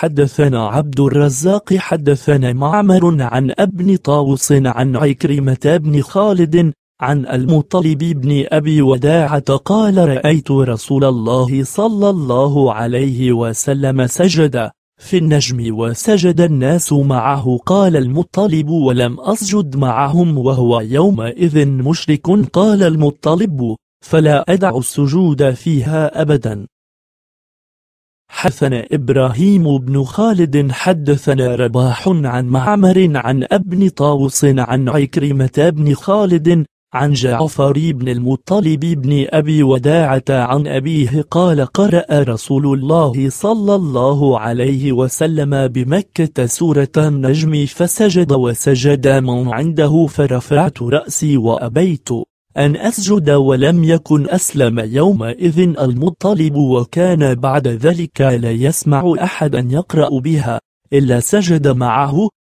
حدثنا عبد الرزاق حدثنا معمر عن ابن طاووس عن عكرمة بن خالد عن المطلب بن أبي وداعة قال رأيت رسول الله صلى الله عليه وسلم سجد في النجم وسجد الناس معه قال المطلب ولم أسجد معهم وهو يومئذ مشرك قال المطلب فلا أدع السجود فيها أبدا حدثنا إبراهيم بن خالد حدثنا رباح عن معمر عن ابن طاوس عن عكرمة بن خالد عن جعفر بن المطلب بن أبي وداعة عن أبيه قال قرأ رسول الله صلى الله عليه وسلم بمكة سورة النجم فسجد وسجد من عنده فرفعت رأسي وأبيت أن أسجد ولم يكن أسلم يومئذ المطلب وكان بعد ذلك لا يسمع أحدا يقرأ بها إلا سجد معه